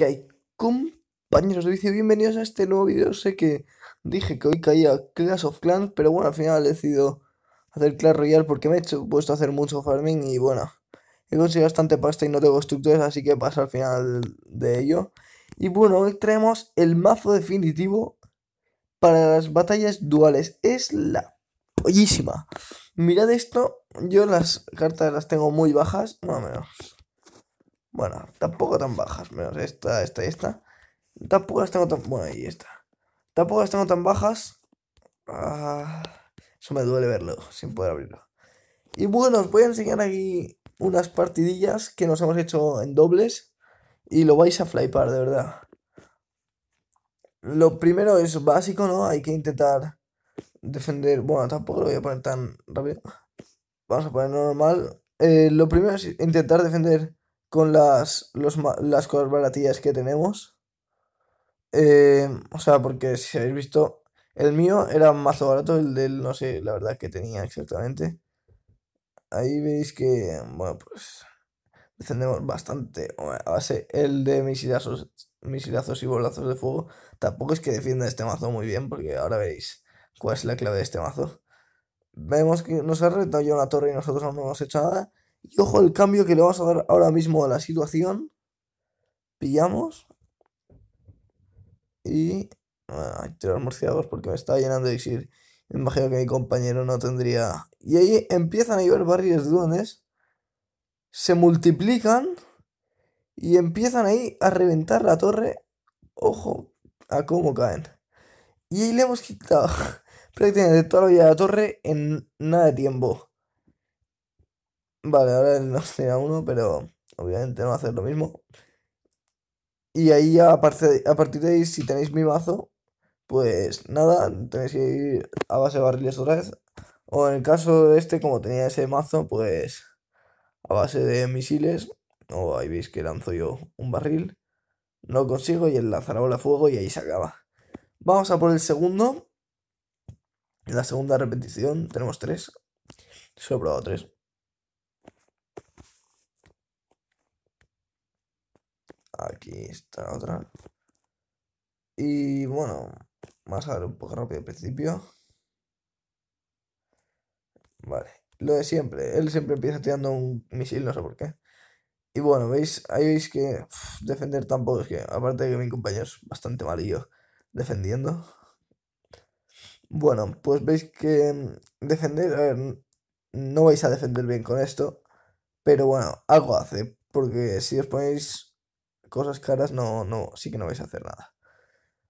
que hay compañeros de vicio? Bienvenidos a este nuevo vídeo. Sé que dije que hoy caía Clash of Clans, pero bueno, al final he decidido hacer Clash Royale porque me he puesto a hacer mucho farming y bueno, he conseguido bastante pasta y no tengo constructores, así que paso al final de ello. Y bueno, hoy traemos el mazo definitivo para las batallas duales. Es la pollísima. Mirad esto, yo las cartas las tengo muy bajas, más o menos bueno, tampoco tan bajas, menos esta, esta y esta. Tampoco las tengo tan... Bueno, y está Tampoco las tengo tan bajas. Ah, eso me duele verlo, sin poder abrirlo. Y bueno, os voy a enseñar aquí unas partidillas que nos hemos hecho en dobles. Y lo vais a flypar, de verdad. Lo primero es básico, ¿no? Hay que intentar defender... Bueno, tampoco lo voy a poner tan rápido. Vamos a poner normal. Eh, lo primero es intentar defender con las, las cosas baratillas que tenemos. Eh, o sea, porque si habéis visto, el mío era mazo barato, el él, no sé la verdad que tenía exactamente. Ahí veis que, bueno, pues defendemos bastante a base. El de misilazos, misilazos y bolazos de fuego tampoco es que defienda este mazo muy bien, porque ahora veis cuál es la clave de este mazo. Vemos que nos ha reventado ya una torre y nosotros no hemos hecho nada. Y ojo el cambio que le vamos a dar ahora mismo a la situación. Pillamos. Y... tirar porque me está llenando de exil. Me imagino que mi compañero no tendría... Y ahí empiezan a llevar barrios de duendes. Se multiplican. Y empiezan ahí a reventar la torre. Ojo a cómo caen. Y ahí le hemos quitado prácticamente toda la vida de la torre en nada de tiempo. Vale, ahora no será uno, pero obviamente no va a hacer lo mismo. Y ahí ya a partir, de ahí, si tenéis mi mazo, pues nada, tenéis que ir a base de barriles otra vez. O en el caso de este, como tenía ese mazo, pues a base de misiles. O ahí veis que lanzo yo un barril. No consigo y el a fuego y ahí se acaba. Vamos a por el segundo. En la segunda repetición tenemos tres. Solo he probado tres. Aquí está otra. Y bueno, vamos a ver un poco rápido al principio. Vale, lo de siempre. Él siempre empieza tirando un misil, no sé por qué. Y bueno, veis, ahí veis que defender tampoco es que, aparte de que mi compañero es bastante malillo defendiendo. Bueno, pues veis que mm, defender, a ver, no vais a defender bien con esto, pero bueno, algo hace, porque si os ponéis cosas caras, no, no, sí que no vais a hacer nada.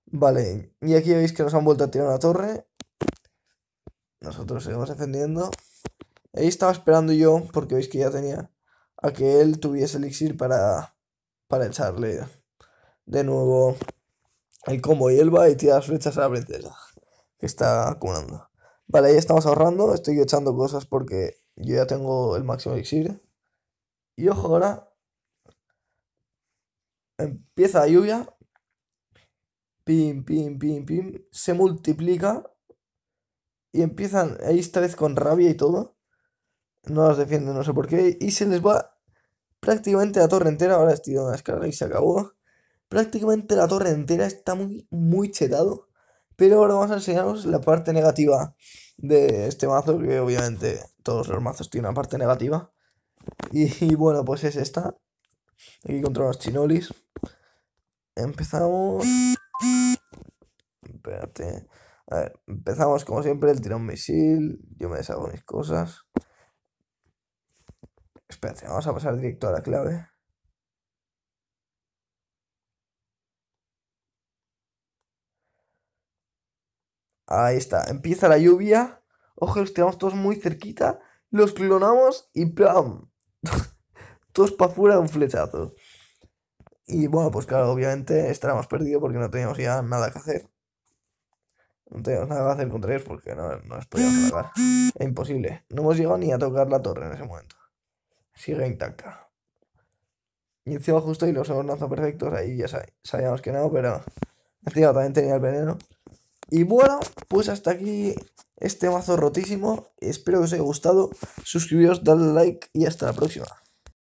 Vale, y aquí veis que nos han vuelto a tirar la torre. Nosotros seguimos defendiendo. Ahí estaba esperando yo, porque veis que ya tenía a que él tuviese elixir para, para echarle de nuevo el combo y elba, va y tira las flechas a la princesa que está acumulando. Vale, ahí estamos ahorrando. Estoy echando cosas porque yo ya tengo el máximo elixir. Y ojo ahora Empieza la lluvia. Pim, pim, pim, pim. Se multiplica. Y empiezan ahí esta vez con rabia y todo. No las defienden, no sé por qué. Y se les va prácticamente la torre entera. Ahora estoy una descarga y se acabó. Prácticamente la torre entera está muy, muy chetado. Pero ahora vamos a enseñaros la parte negativa de este mazo, que obviamente todos los mazos tienen una parte negativa. y bueno, pues es esta. Aquí contra los chinolis. Empezamos. Espérate. A ver, empezamos como siempre, el tirón misil. Yo me deshago mis cosas. Espérate, vamos a pasar directo a la clave. Ahí está, empieza la lluvia. Ojo, los tiramos todos muy cerquita. Los clonamos y ¡plam! todos para fuera un flechazo. Y bueno, pues claro, obviamente estábamos perdidos porque no teníamos ya nada que hacer. No teníamos nada que hacer contra ellos porque no, nos podíamos Es imposible. No hemos llegado ni a tocar la torre en ese momento. Sigue intacta. Y encima justo y los hemos lanzado perfectos. Ahí ya sabíamos que no, pero encima también tenía el veneno. Y bueno, pues hasta aquí este mazo rotísimo. Espero que os haya gustado. Suscribiros, dadle like y hasta la próxima.